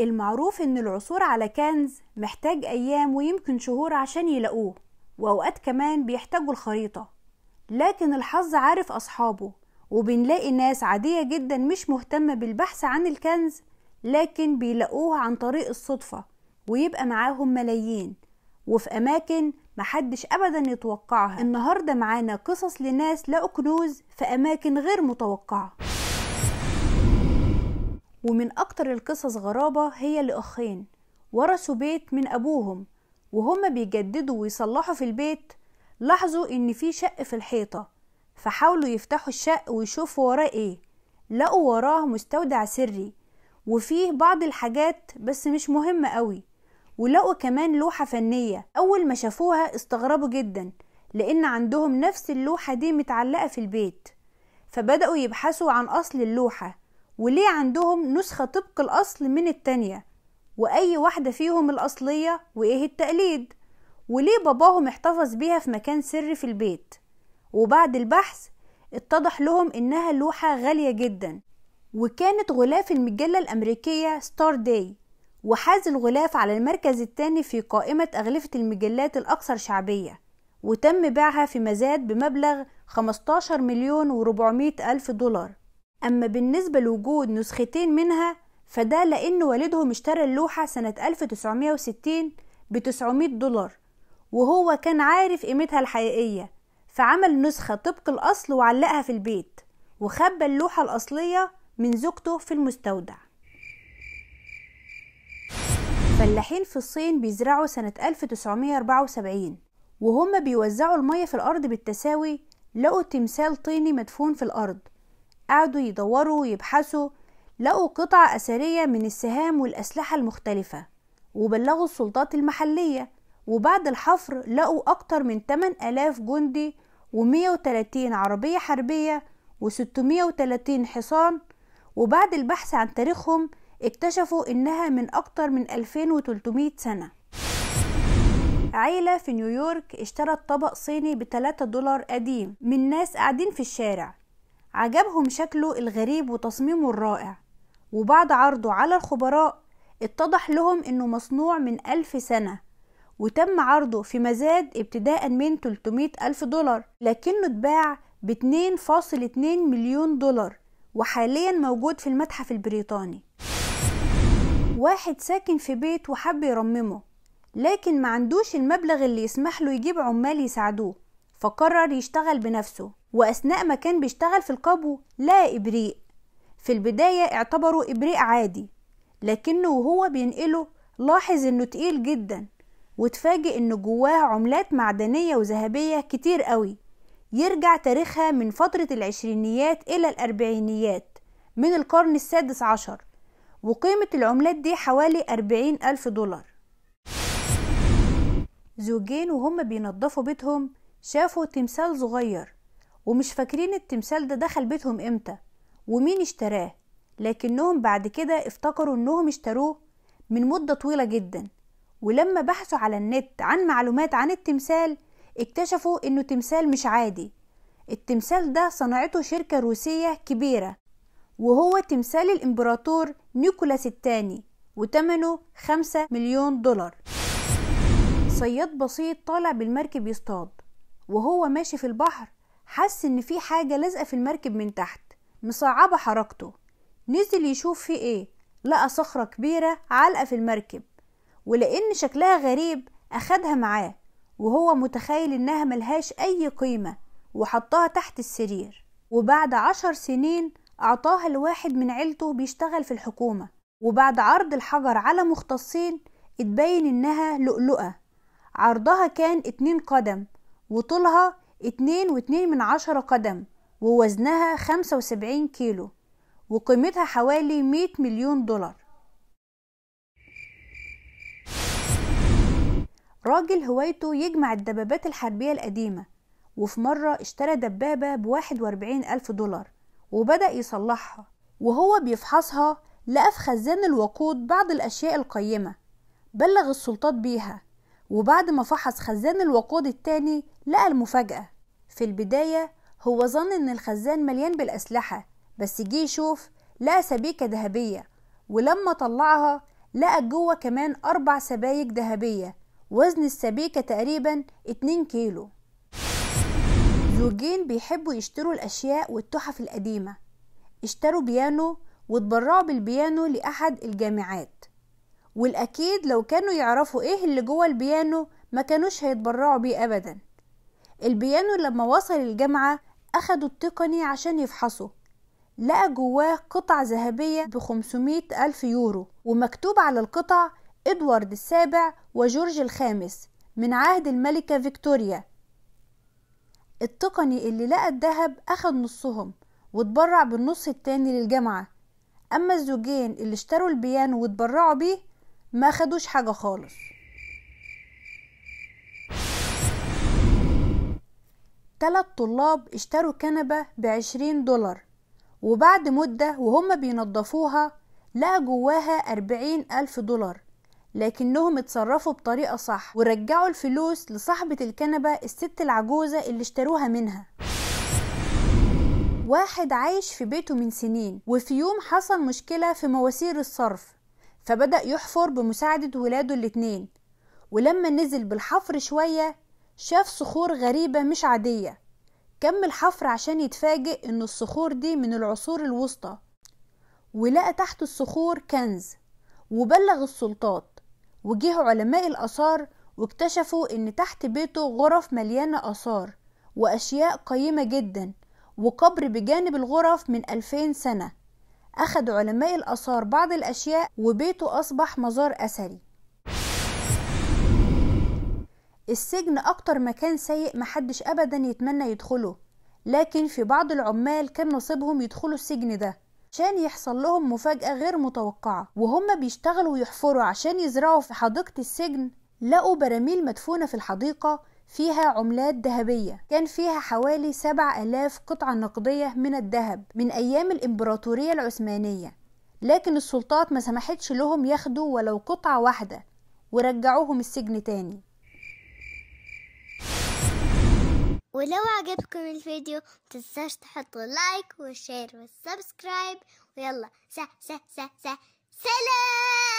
المعروف ان العثور على كنز محتاج ايام ويمكن شهور عشان يلاقوه واوقات كمان بيحتاجوا الخريطة لكن الحظ عارف اصحابه وبنلاقي ناس عادية جدا مش مهتمة بالبحث عن الكنز لكن بيلاقوه عن طريق الصدفة ويبقى معاهم ملايين وفي أماكن محدش أبدا يتوقعها النهاردة معانا قصص لناس لقوا كنوز في أماكن غير متوقعة ومن أكتر القصص غرابة هي لأخين ورثوا بيت من أبوهم وهما بيجددوا ويصلحوا في البيت لاحظوا إن في شق في الحيطة فحاولوا يفتحوا الشق ويشوفوا وراه إيه لقوا وراه مستودع سري وفيه بعض الحاجات بس مش مهمة قوي ولقوا كمان لوحة فنية أول ما شافوها استغربوا جدا لأن عندهم نفس اللوحة دي متعلقة في البيت فبدأوا يبحثوا عن أصل اللوحة وليه عندهم نسخة طبق الأصل من التانية وأي واحدة فيهم الأصلية وإيه التقليد وليه باباهم احتفظ بيها في مكان سري في البيت وبعد البحث اتضح لهم إنها لوحة غالية جدا وكانت غلاف المجلة الأمريكية ستار داي وحاز الغلاف على المركز الثاني في قائمة أغلفة المجلات الأكثر شعبية وتم بيعها في مزاد بمبلغ 15 مليون و400 ألف دولار أما بالنسبة لوجود نسختين منها فده لأن والدهم اشترى اللوحة سنة 1960 بتسعمية دولار وهو كان عارف قيمتها الحقيقية فعمل نسخة طبق الأصل وعلقها في البيت وخبى اللوحة الأصلية من زوجته في المستودع فلاحين في الصين بيزرعوا سنة 1974 وهم بيوزعوا المية في الأرض بالتساوي لقوا تمثال طيني مدفون في الأرض قعدوا يدوروا ويبحثوا لقوا قطع أثرية من السهام والأسلحة المختلفة وبلغوا السلطات المحلية وبعد الحفر لقوا أكتر من 8000 جندي و130 عربية حربية و630 حصان وبعد البحث عن تاريخهم اكتشفوا إنها من أكتر من 2300 سنة عيلة في نيويورك اشترت طبق صيني ب 3 دولار قديم من ناس قاعدين في الشارع عجبهم شكله الغريب وتصميمه الرائع وبعد عرضه على الخبراء اتضح لهم انه مصنوع من ألف سنة وتم عرضه في مزاد ابتداء من 300 ألف دولار لكنه اتباع ب 2.2 مليون دولار وحاليا موجود في المتحف البريطاني واحد ساكن في بيت وحب يرممه لكن ما عندوش المبلغ اللي يسمح له يجيب عمال يساعدوه فقرر يشتغل بنفسه وأثناء ما كان بيشتغل في القبو لقى إبريق في البداية اعتبره إبريق عادي لكنه وهو بينقله لاحظ إنه تقيل جدا وتفاجئ إن جواه عملات معدنية وذهبية كتير قوي يرجع تاريخها من فترة العشرينيات إلى الأربعينيات من القرن السادس عشر وقيمة العملات دي حوالي أربعين ألف دولار زوجين وهم بينظفوا بيتهم شافوا تمثال صغير ومش فاكرين التمثال ده دخل بيتهم امتى ومين اشتراه لكنهم بعد كده افتكروا انهم اشتروه من مدة طويلة جدا ولما بحثوا على النت عن معلومات عن التمثال اكتشفوا انه تمثال مش عادي التمثال ده صنعته شركة روسية كبيرة وهو تمثال الامبراطور نيكولاس الثاني وتمنه خمسة مليون دولار صياد بسيط طالع بالمركب يصطاد وهو ماشي في البحر حس ان في حاجه لازقه في المركب من تحت مصعبه حركته نزل يشوف في ايه لقى صخره كبيره علقه في المركب ولان شكلها غريب اخدها معاه وهو متخيل انها ملهاش اي قيمه وحطها تحت السرير وبعد عشر سنين اعطاها لواحد من عيلته بيشتغل في الحكومه وبعد عرض الحجر على مختصين اتبين انها لؤلؤه عرضها كان اتنين قدم وطولها اتنين واتنين من عشرة قدم ووزنها خمسة وسبعين كيلو وقيمتها حوالي مية مليون دولار راجل هوايته يجمع الدبابات الحربية القديمة وفي مرة اشترى دبابة بواحد واربعين ألف دولار وبدأ يصلحها وهو بيفحصها لقى في خزان الوقود بعض الأشياء القيمة بلغ السلطات بيها وبعد ما فحص خزان الوقود التاني لقى المفاجأة في البداية هو ظن إن الخزان مليان بالأسلحة بس جه يشوف لقى سبيكة ذهبية ولما طلعها لقى جوه كمان أربع سبايك ذهبية وزن السبيكة تقريبا 2 كيلو زوجين بيحبوا يشتروا الأشياء والتحف القديمة اشتروا بيانو واتبرعوا بالبيانو لأحد الجامعات والاكيد لو كانوا يعرفوا ايه اللي جوه البيانو ما كانوش هيتبرعوا بيه ابدا البيانو لما وصل الجامعة أخدوا التقني عشان يفحصوا لقى جواه قطع ذهبية بخمسمائة ألف يورو ومكتوب على القطع إدوارد السابع وجورج الخامس من عهد الملكة فيكتوريا التقني اللي لقى الذهب أخد نصهم واتبرع بالنص التاني للجامعة أما الزوجين اللي اشتروا البيانو واتبرعوا بيه ما خدوش حاجه خالص تلات طلاب اشتروا كنبة بعشرين دولار وبعد مدة وهم بينظفوها لقى جواها أربعين ألف دولار لكنهم اتصرفوا بطريقة صح ورجعوا الفلوس لصاحبة الكنبة الست العجوزة اللي اشتروها منها واحد عايش في بيته من سنين وفي يوم حصل مشكلة في مواسير الصرف فبدأ يحفر بمساعدة ولاده الاتنين ولما نزل بالحفر شوية شاف صخور غريبة مش عادية كمل حفر عشان يتفاجئ ان الصخور دي من العصور الوسطى ولقى تحت الصخور كنز وبلغ السلطات وجه علماء الآثار واكتشفوا ان تحت بيته غرف مليانة آثار وأشياء قيمة جدا وقبر بجانب الغرف من ألفين سنة أخذ علماء الآثار بعض الأشياء وبيته أصبح مزار أثري السجن أكتر مكان سيء محدش أبدا يتمنى يدخله لكن في بعض العمال كان نصيبهم يدخلوا السجن ده عشان يحصل لهم مفاجأة غير متوقعة وهما بيشتغلوا ويحفروا عشان يزرعوا في حديقة السجن لقوا براميل مدفونة في الحديقة فيها عملات ذهبية كان فيها حوالي 7000 قطعة نقدية من الذهب من أيام الإمبراطورية العثمانية لكن السلطات ما سمحتش لهم ياخدوا ولو قطعة واحدة ورجعوهم السجن تاني ولو عجبكم الفيديو متنساش تحطوا لايك وشير وسبسكرايب ويلا سا سا سا سا سلام